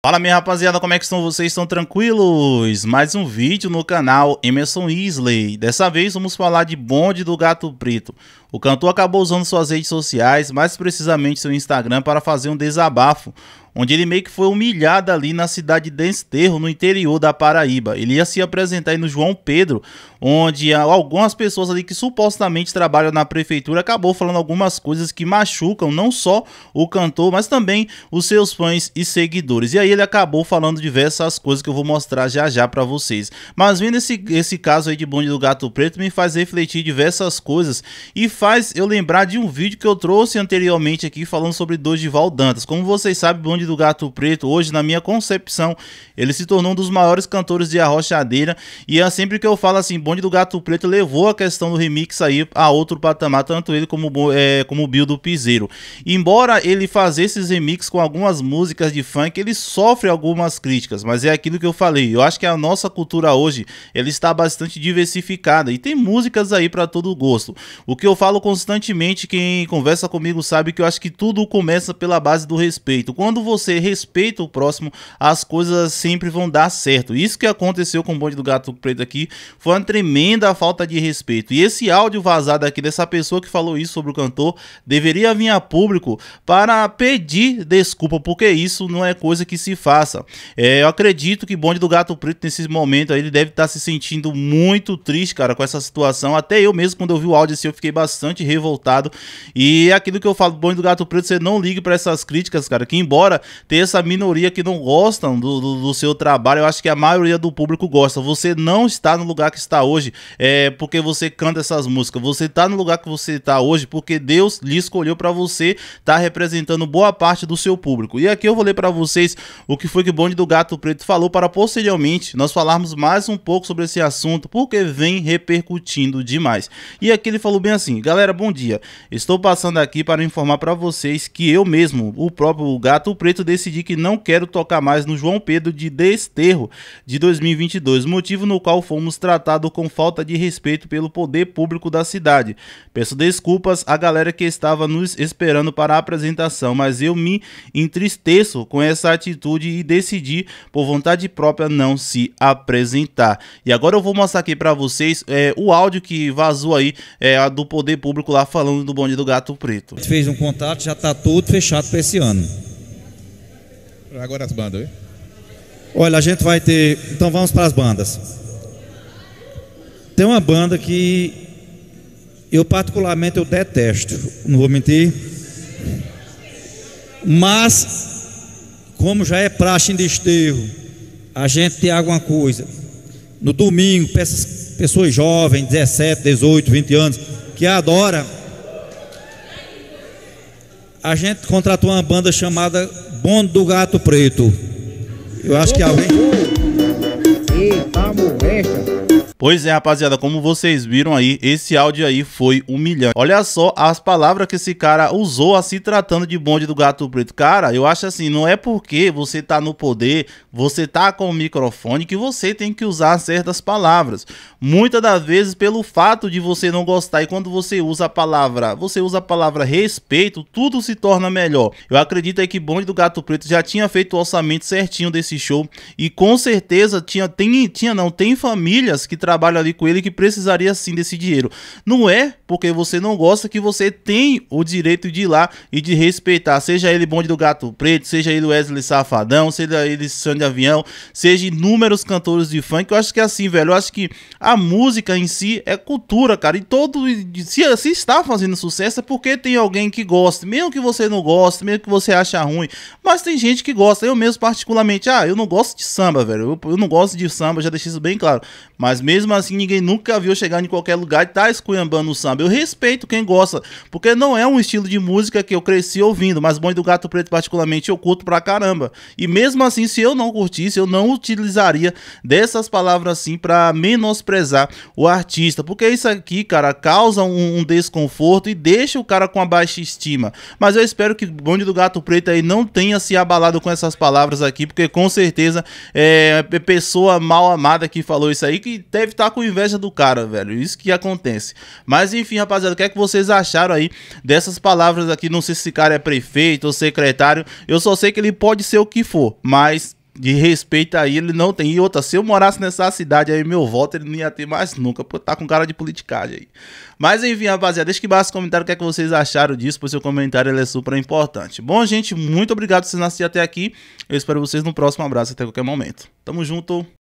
Fala minha rapaziada, como é que estão vocês? Estão tranquilos? Mais um vídeo no canal Emerson Isley. Dessa vez vamos falar de bonde do gato preto. O cantor acabou usando suas redes sociais, mais precisamente seu Instagram, para fazer um desabafo, onde ele meio que foi humilhado ali na cidade de Desterro, no interior da Paraíba. Ele ia se apresentar aí no João Pedro, onde algumas pessoas ali que supostamente trabalham na prefeitura acabou falando algumas coisas que machucam não só o cantor, mas também os seus fãs e seguidores. E aí ele acabou falando diversas coisas que eu vou mostrar já já para vocês. Mas vendo esse, esse caso aí de Bonde do Gato Preto me faz refletir diversas coisas e faz eu lembrar de um vídeo que eu trouxe anteriormente aqui falando sobre Dorival Dantas. Como vocês sabem, Bonde do Gato Preto, hoje, na minha concepção, ele se tornou um dos maiores cantores de arrochadeira. E é sempre que eu falo assim, Bonde do Gato Preto levou a questão do remix aí a outro patamar, tanto ele como, é, como o Bill do Piseiro. Embora ele fazer esses remixes com algumas músicas de funk, ele sofre algumas críticas, mas é aquilo que eu falei. Eu acho que a nossa cultura hoje, ela está bastante diversificada e tem músicas aí para todo gosto. O que eu falo falo constantemente, quem conversa comigo sabe que eu acho que tudo começa pela base do respeito. Quando você respeita o próximo, as coisas sempre vão dar certo. Isso que aconteceu com o bonde do gato preto aqui foi uma tremenda falta de respeito. E esse áudio vazado aqui dessa pessoa que falou isso sobre o cantor deveria vir a público para pedir desculpa, porque isso não é coisa que se faça. É, eu acredito que bonde do gato preto nesse momento aí, ele deve estar tá se sentindo muito triste, cara, com essa situação. Até eu mesmo, quando eu vi o áudio assim, eu fiquei bastante bastante revoltado. E aquilo que eu falo, bom do Gato Preto, você não ligue para essas críticas, cara. Que embora tenha essa minoria que não gostam do, do, do, seu trabalho, eu acho que a maioria do público gosta. Você não está no lugar que está hoje é, porque você canta essas músicas. Você está no lugar que você está hoje porque Deus lhe escolheu para você estar tá representando boa parte do seu público. E aqui eu vou ler para vocês o que foi que o Bonde do Gato Preto falou para posteriormente nós falarmos mais um pouco sobre esse assunto, porque vem repercutindo demais. E aqui ele falou bem assim: Galera, bom dia. Estou passando aqui para informar para vocês que eu mesmo, o próprio Gato Preto, decidi que não quero tocar mais no João Pedro de Desterro de 2022, motivo no qual fomos tratados com falta de respeito pelo poder público da cidade. Peço desculpas à galera que estava nos esperando para a apresentação, mas eu me entristeço com essa atitude e decidi, por vontade própria, não se apresentar. E agora eu vou mostrar aqui para vocês é, o áudio que vazou aí é, do poder público lá falando do bonde do gato preto. A gente fez um contato, já está tudo fechado para esse ano. Agora as bandas, hein? Olha, a gente vai ter. Então vamos para as bandas. Tem uma banda que eu particularmente eu detesto, não vou mentir. Mas, como já é praxe em desterro, a gente tem alguma coisa. No domingo, peças, pessoas jovens, 17, 18, 20 anos, que adora. A gente contratou uma banda chamada Bonde do Gato Preto. Eu acho que alguém. Pois é, rapaziada, como vocês viram aí, esse áudio aí foi humilhante. Olha só as palavras que esse cara usou a se tratando de bonde do gato preto. Cara, eu acho assim, não é porque você tá no poder, você tá com o microfone, que você tem que usar certas palavras. Muitas das vezes, pelo fato de você não gostar, e quando você usa a palavra, você usa a palavra respeito, tudo se torna melhor. Eu acredito aí que bonde do gato preto já tinha feito o orçamento certinho desse show, e com certeza tinha, tem, tinha não, tem famílias que trabalho ali com ele que precisaria sim desse dinheiro. Não é porque você não gosta que você tem o direito de ir lá e de respeitar, seja ele bonde do gato preto, seja ele Wesley Safadão, seja ele Sandy Avião, seja inúmeros cantores de funk. Eu acho que é assim, velho. Eu acho que a música em si é cultura, cara. E todo. Se, se está fazendo sucesso é porque tem alguém que gosta. Mesmo que você não goste, mesmo que você acha ruim. Mas tem gente que gosta. Eu mesmo, particularmente, ah, eu não gosto de samba, velho. Eu, eu não gosto de samba, já deixei isso bem claro. Mas mesmo mesmo assim ninguém nunca viu chegar em qualquer lugar e tá esculhambando o samba. Eu respeito quem gosta, porque não é um estilo de música que eu cresci ouvindo, mas Bonde do Gato Preto particularmente eu curto pra caramba. E mesmo assim, se eu não curtisse, eu não utilizaria dessas palavras assim para menosprezar o artista, porque isso aqui, cara, causa um, um, desconforto e deixa o cara com a baixa estima. Mas eu espero que Bonde do Gato Preto aí não tenha se abalado com essas palavras aqui, porque com certeza é, é pessoa mal amada que falou isso aí que teve deve estar tá com inveja do cara, velho. Isso que acontece. Mas enfim, rapaziada, o que é que vocês acharam aí dessas palavras aqui? Não sei se esse cara é prefeito ou secretário. Eu só sei que ele pode ser o que for, mas de respeito aí, ele não tem. E outra, se eu morasse nessa cidade aí, meu voto ele não ia ter mais nunca, porque tá com cara de politicagem aí. Mas enfim, rapaziada, deixa aqui embaixo nos comentários o que, é que vocês acharam disso, porque seu comentário ele é super importante. Bom, gente, muito obrigado por vocês nascerem até aqui. Eu espero vocês no próximo abraço, até qualquer momento. Tamo junto.